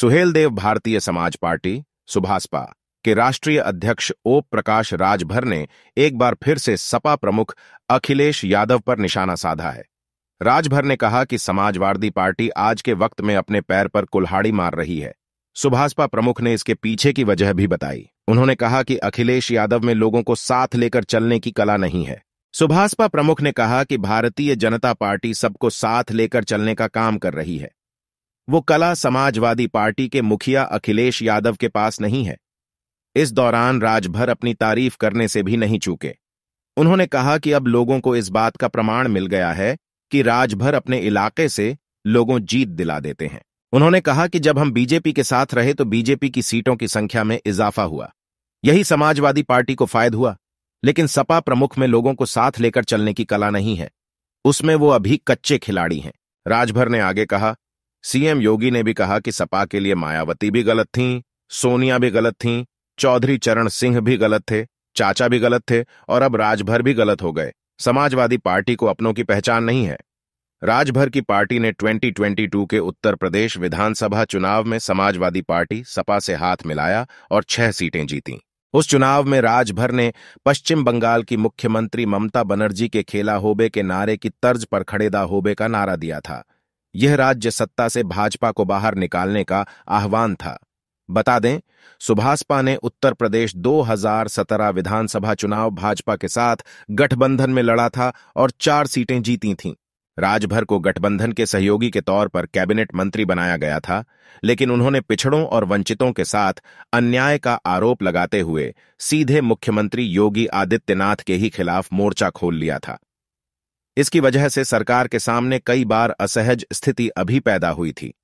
सुहेलदेव भारतीय समाज पार्टी सुभाषपा के राष्ट्रीय अध्यक्ष ओम प्रकाश राजभर ने एक बार फिर से सपा प्रमुख अखिलेश यादव पर निशाना साधा है राजभर ने कहा कि समाजवादी पार्टी आज के वक्त में अपने पैर पर कुल्हाड़ी मार रही है सुभाषपा प्रमुख ने इसके पीछे की वजह भी बताई उन्होंने कहा कि अखिलेश यादव में लोगों को साथ लेकर चलने की कला नहीं है सुभाषपा प्रमुख ने कहा कि भारतीय जनता पार्टी सबको साथ लेकर चलने का काम कर रही है वो कला समाजवादी पार्टी के मुखिया अखिलेश यादव के पास नहीं है इस दौरान राजभर अपनी तारीफ करने से भी नहीं चूके उन्होंने कहा कि अब लोगों को इस बात का प्रमाण मिल गया है कि राजभर अपने इलाके से लोगों जीत दिला देते हैं उन्होंने कहा कि जब हम बीजेपी के साथ रहे तो बीजेपी की सीटों की संख्या में इजाफा हुआ यही समाजवादी पार्टी को फायद हुआ लेकिन सपा प्रमुख में लोगों को साथ लेकर चलने की कला नहीं है उसमें वो अभी कच्चे खिलाड़ी हैं राजभर ने आगे कहा सीएम योगी ने भी कहा कि सपा के लिए मायावती भी गलत थीं, सोनिया भी गलत थीं, चौधरी चरण सिंह भी गलत थे चाचा भी गलत थे और अब राजभर भी गलत हो गए समाजवादी पार्टी को अपनों की पहचान नहीं है राजभर की पार्टी ने 2022 के उत्तर प्रदेश विधानसभा चुनाव में समाजवादी पार्टी सपा से हाथ मिलाया और छह सीटें जीतीं उस चुनाव में राजभर ने पश्चिम बंगाल की मुख्यमंत्री ममता बनर्जी के खेला होबे के नारे की तर्ज पर खड़ेदा होबे का नारा दिया था यह राज्य सत्ता से भाजपा को बाहर निकालने का आह्वान था बता दें सुभाषपा ने उत्तर प्रदेश 2017 विधानसभा चुनाव भाजपा के साथ गठबंधन में लड़ा था और चार सीटें जीती थीं राजभर को गठबंधन के सहयोगी के तौर पर कैबिनेट मंत्री बनाया गया था लेकिन उन्होंने पिछड़ों और वंचितों के साथ अन्याय का आरोप लगाते हुए सीधे मुख्यमंत्री योगी आदित्यनाथ के ही खिलाफ मोर्चा खोल लिया था इसकी वजह से सरकार के सामने कई बार असहज स्थिति अभी पैदा हुई थी